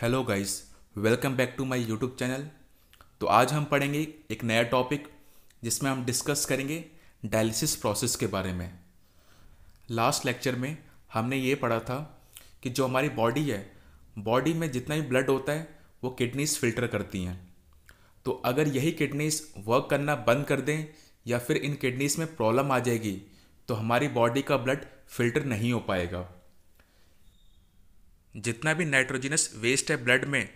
hello guys welcome back to my YouTube channel तो आज हम पढ़ेंगे एक नया टॉपिक जिसमें हम डिस्कस करेंगे डायलिसिस प्रोसेस के बारे में लास्ट लेक्चर में हमने ये पढ़ा था कि जो हमारी बॉडी है बॉडी में जितना भी ब्लड होता है वो किडनीज फिल्टर करती हैं तो अगर यही किडनीज वर्क करना बंद कर दें या फिर इन किडनीज में प्रॉब्लम आ जाएगी तो हमारी बॉडी का ब्लड फिल्टर नहीं हो पाएगा जितना भी नाइट्रोजिनस वेस्ट है ब्लड में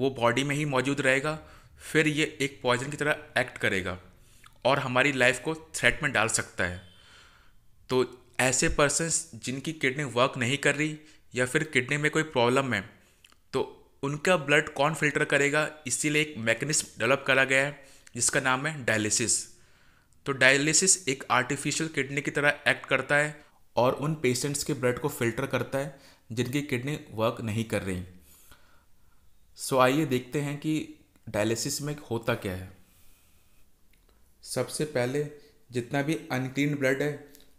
वो बॉडी में ही मौजूद रहेगा फिर ये एक पॉइजन की तरह एक्ट करेगा और हमारी लाइफ को थ्रेट में डाल सकता है तो ऐसे पर्सनस जिनकी किडनी वर्क नहीं कर रही या फिर किडनी में कोई प्रॉब्लम है तो उनका ब्लड कौन फिल्टर करेगा इसीलिए एक मैकेनिज्म डेवलप करा गया है जिसका नाम है डायलिसिस तो डायलिसिस एक आर्टिफिशियल किडनी की तरह एक्ट करता है और उन पेशेंट्स के ब्लड को फिल्टर करता है जिनकी किडनी वर्क नहीं कर रही सो आइए देखते हैं कि डायलिसिस में होता क्या है सबसे पहले जितना भी अनक्लीन ब्लड है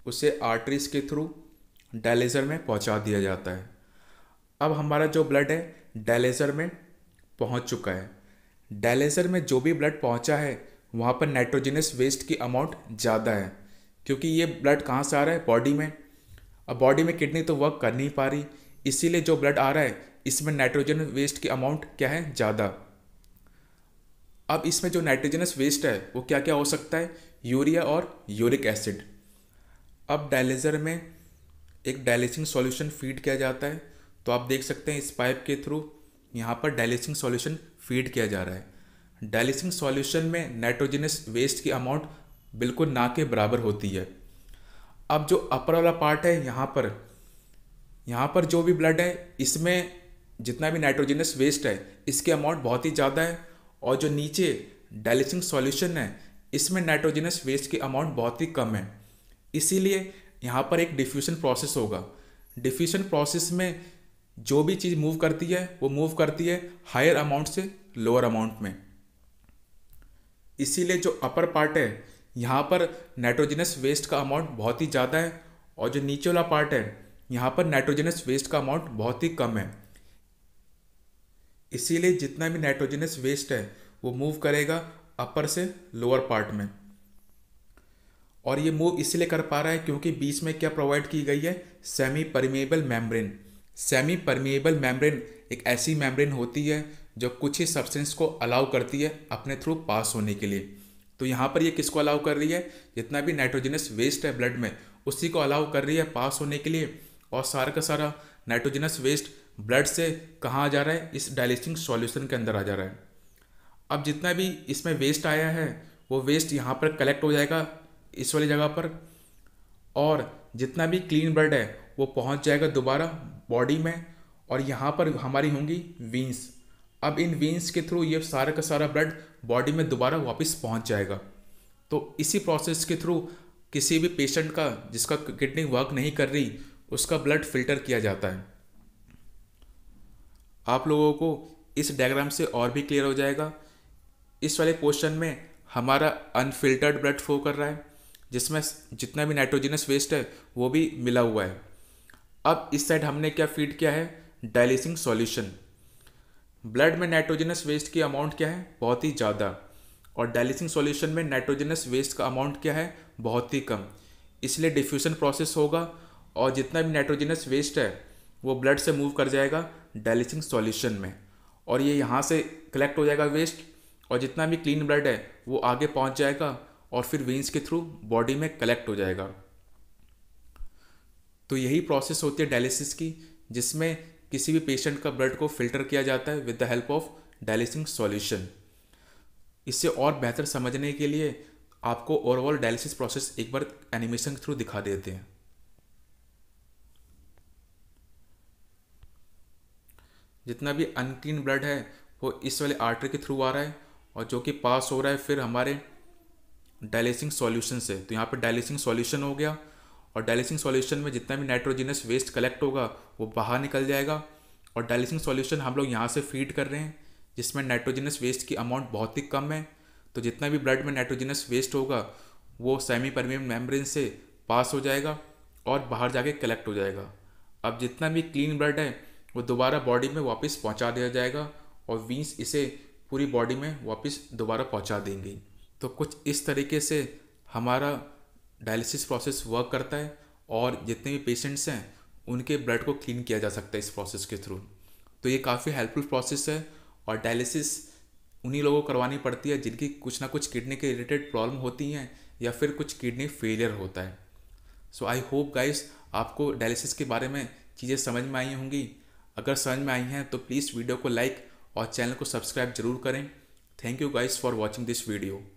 उसे आर्टरीज के थ्रू डायलिसर में पहुंचा दिया जाता है अब हमारा जो ब्लड है डायलिसर में पहुंच चुका है डायलिसर में जो भी ब्लड पहुंचा है वहाँ पर नाइट्रोजिनस वेस्ट की अमाउंट ज़्यादा है क्योंकि ये ब्लड कहाँ से आ रहा है बॉडी में अब बॉडी में किडनी तो वर्क कर नहीं पा रही इसीलिए जो ब्लड आ रहा है इसमें नाइट्रोजन वेस्ट की अमाउंट क्या है ज़्यादा अब इसमें जो नाइट्रोजनस वेस्ट है वो क्या क्या हो सकता है यूरिया और यूरिक एसिड अब डायलेजर में एक डायलिसिंग सॉल्यूशन फीड किया जाता है तो आप देख सकते हैं इस पाइप के थ्रू यहाँ पर डायलिसिंग सॉल्यूशन फीड किया जा रहा है डायलिसिंग सॉल्यूशन में नाइट्रोजनस वेस्ट की अमाउंट बिल्कुल ना के बराबर होती है अब जो अपर वाला पार्ट है यहाँ पर यहाँ पर जो भी ब्लड है इसमें जितना भी नाइट्रोजनस वेस्ट है इसके अमाउंट बहुत ही ज़्यादा है और जो नीचे डायलिसिंग सॉल्यूशन है इसमें नाइट्रोजनस वेस्ट की अमाउंट बहुत ही कम है इसीलिए यहाँ पर एक डिफ्यूज़न प्रोसेस होगा डिफ्यूज़न प्रोसेस में जो भी चीज़ मूव करती है वो मूव करती है हायर अमाउंट से लोअर अमाउंट में इसीलिए जो अपर पार्ट है यहाँ पर नाइट्रोजनस वेस्ट का अमाउंट बहुत ही ज़्यादा है और जो नीचे वाला पार्ट है यहाँ पर नाइट्रोजनस वेस्ट का अमाउंट बहुत ही कम है इसीलिए जितना भी नाइट्रोजनस वेस्ट है वो मूव करेगा अपर से लोअर पार्ट में और ये मूव इसलिए कर पा रहा है क्योंकि बीच में क्या प्रोवाइड की गई है semi permeable membrane semi permeable membrane एक ऐसी मैम्ब्रेन होती है जो कुछ ही सब्सटेंस को अलाउ करती है अपने थ्रू पास होने के लिए तो यहाँ पर ये किसको अलाउ कर रही है जितना भी नाइट्रोजनस वेस्ट है ब्लड में उसी को अलाउ कर रही है पास होने के लिए और सारा का सारा नाइट्रोजनस वेस्ट ब्लड से कहाँ आ जा रहा है इस डाइलेस्टिंग सॉल्यूशन के अंदर आ जा रहा है अब जितना भी इसमें वेस्ट आया है वो वेस्ट यहाँ पर कलेक्ट हो जाएगा इस वाली जगह पर और जितना भी क्लीन ब्लड है वो पहुँच जाएगा दोबारा बॉडी में और यहाँ पर हमारी होंगी वीन्स अब इन वीन्स के थ्रू ये सारा का सारा ब्लड बॉडी में दोबारा वापस पहुँच जाएगा तो इसी प्रोसेस के थ्रू किसी भी पेशेंट का जिसका किडनी वर्क नहीं कर रही उसका ब्लड फिल्टर किया जाता है आप लोगों को इस डायग्राम से और भी क्लियर हो जाएगा इस वाले क्वेश्चन में हमारा अनफिल्टर्ड ब्लड फ्लो कर रहा है जिसमें जितना भी नाइट्रोजिनस वेस्ट है वो भी मिला हुआ है अब इस साइड हमने क्या फीड किया है डायलिसिंग सॉल्यूशन ब्लड में नाइट्रोजिनस वेस्ट की अमाउंट क्या है बहुत ही ज़्यादा और डायलिसिंग सॉल्यूशन में नाइट्रोजिनस वेस्ट का अमाउंट क्या है बहुत ही कम इसलिए डिफ्यूज़न प्रोसेस होगा और जितना भी नाइट्रोजिनस वेस्ट है वो ब्लड से मूव कर जाएगा डायलिसिंग सॉल्यूशन में और ये यहाँ से कलेक्ट हो जाएगा वेस्ट और जितना भी क्लीन ब्लड है वो आगे पहुँच जाएगा और फिर वेंस के थ्रू बॉडी में कलेक्ट हो जाएगा तो यही प्रोसेस होती है डायलिसिस की जिसमें किसी भी पेशेंट का ब्लड को फिल्टर किया जाता है with the help of dialysing solution इससे और बेहतर समझने के लिए आपको ओवरऑल डायलिसिस प्रोसेस एक बार एनिमेशन के थ्रू दिखा देते हैं जितना भी अनक्लीन ब्लड है वो इस वाले आर्टर के थ्रू आ रहा है और जो कि पास हो रहा है फिर हमारे डायलिसिंग सॉल्यूशन से तो यहाँ पर डायलिसिंग सॉल्यूशन हो गया और डायलिसिंग सॉल्यूशन में जितना भी नाइट्रोजिनस वेस्ट कलेक्ट होगा वो बाहर निकल जाएगा और डायलिसिंग सॉल्यूशन हम लोग यहाँ से फीड कर रहे हैं जिसमें नाइट्रोजिनस वेस्ट की अमाउंट बहुत ही कम है तो जितना भी ब्लड में नाइट्रोजिनस वेस्ट होगा वो सेमी परमियम मेम्ब्रेन से पास हो जाएगा और बाहर जाके कलेक्ट हो जाएगा अब जितना भी क्लीन ब्लड है वो दोबारा बॉडी में वापस पहुंचा दिया जाएगा और वींस इसे पूरी बॉडी में वापस दोबारा पहुंचा देंगी तो कुछ इस तरीके से हमारा डायलिसिस प्रोसेस वर्क करता है और जितने भी पेशेंट्स हैं उनके ब्लड को क्लीन किया जा सकता है इस प्रोसेस के थ्रू तो ये काफ़ी हेल्पफुल प्रोसेस है और डायलिसिस उन्हीं लोगों को करवानी पड़ती है जिनकी कुछ ना कुछ किडनी के रिलेटेड प्रॉब्लम होती हैं या फिर कुछ किडनी फेलियर होता है सो आई होप गाइस आपको डायलिसिस के बारे में चीज़ें समझ में आई होंगी अगर समझ में आई हैं तो प्लीज़ वीडियो को लाइक और चैनल को सब्सक्राइब जरूर करें thank you guys for watching this video